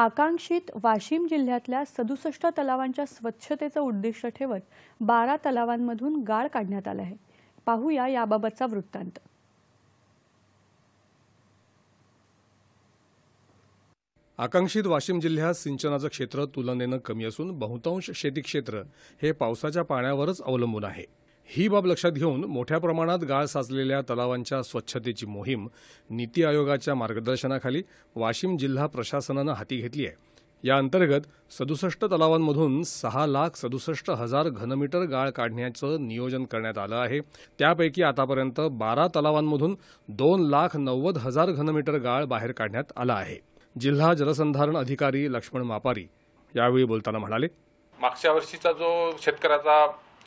आकांक्षित वाशिम जिल्ह्यातल्या सदुसष्ट तलावांच्या स्वच्छतेचं उद्दिष्ट ठेवत बारा तलावांमधून गाळ काढण्यात आला आहे पाहूया याबाबतचा वृत्तांत आकांक्षित वाशिम जिल्ह्यात सिंचनाचं क्षेत्र तुलनेनं कमी असून बहुतांश शेती क्षेत्र हे पावसाच्या पाण्यावरच अवलंबून आहे ही बाब लक्षात घेऊन मोठ्या प्रमाणात गाळ साचलेल्या तलावांच्या स्वच्छतेची मोहीम नीती आयोगाच्या मार्गदर्शनाखाली वाशिम जिल्हा प्रशासनानं हाती घेतली आहे या अंतर्गत सदुसष्ट तलावांमधून सहा लाख सदुसष्ट हजार घनमीटर गाळ काढण्याचं नियोजन करण्यात आलं आहे त्यापैकी आतापर्यंत बारा तलावांमधून दोन लाख नव्वद हजार घनमीटर गाळ बाहेर काढण्यात आला आहे जिल्हा जलसंधारण अधिकारी लक्ष्मण मापारी यावेळी बोलताना म्हणाले मागच्या वर्षीचा जो शेतकऱ्याचा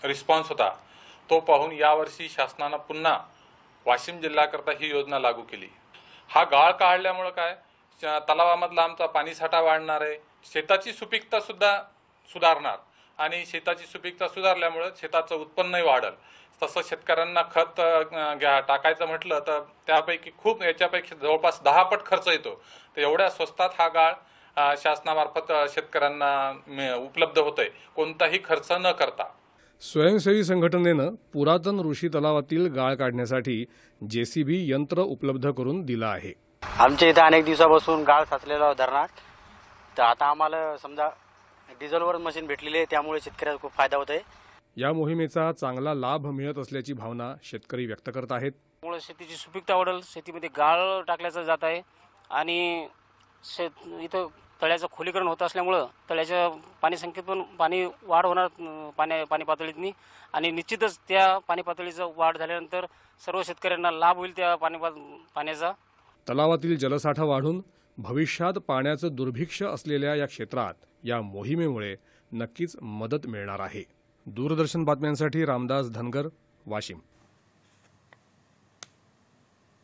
रिस्पॉन्स होता तो पाहून यावर्षी शासनानं पुन्हा वाशिम जिल्ह्याकरता ही योजना लागू केली हा गाळ काढल्यामुळं काय तलावामधला आमचा पाणीसाठा वाढणार आहे शेताची सुपीकता सुद्धा सुधारणार आणि शेताची सुपीकता सुधारल्यामुळं शेताचं उत्पन्नही वाढल तसं शेतकऱ्यांना खत घ्या टाकायचं म्हटलं तर त्यापैकी खूप याच्यापैकी जवळपास दहा पट खर्च येतो तर एवढ्या स्वस्तात हा गाळ शासनामार्फत शेतकऱ्यांना उपलब्ध होतोय कोणताही खर्च न करता स्वयंसेवी संघटनेनं पुरातन ऋषी तलावातील गाळ काढण्यासाठी जेसीबी यंत्र उपलब्ध करून दिलं आहे आमच्या इथं अनेक दिवसापासून गाळ साचलेला धरणात तर आता आम्हाला समजा डिझेलवर मशीन भेटलेली आहे त्यामुळे शेतकऱ्याला खूप फायदा होत आहे या मोहिमेचा चांगला लाभ मिळत असल्याची भावना शेतकरी व्यक्त करत आहेत शेतीची सुपीकता वाढेल शेतीमध्ये गाळ टाकल्याचं जात आहे आणि शेत इथं तळ्याचं खोलीकरण होत असल्यामुळं तळ्याच्या पाणी संख्येत पण पाणी वाढ होणार पाण्या पाणी पातळीतनी आणि निश्चितच त्या पाणी पातळीचं वाढ झाल्यानंतर सर्व शेतकऱ्यांना लाभ होईल त्या पाणी पाण्याचा तलावातील जलसाठा वाढून भविष्यात पाण्याचं दुर्भिक्ष असलेल्या या क्षेत्रात या मोहिमेमुळे नक्कीच मदत मिळणार आहे दूरदर्शन बातम्यांसाठी रामदास धनगर वाशिम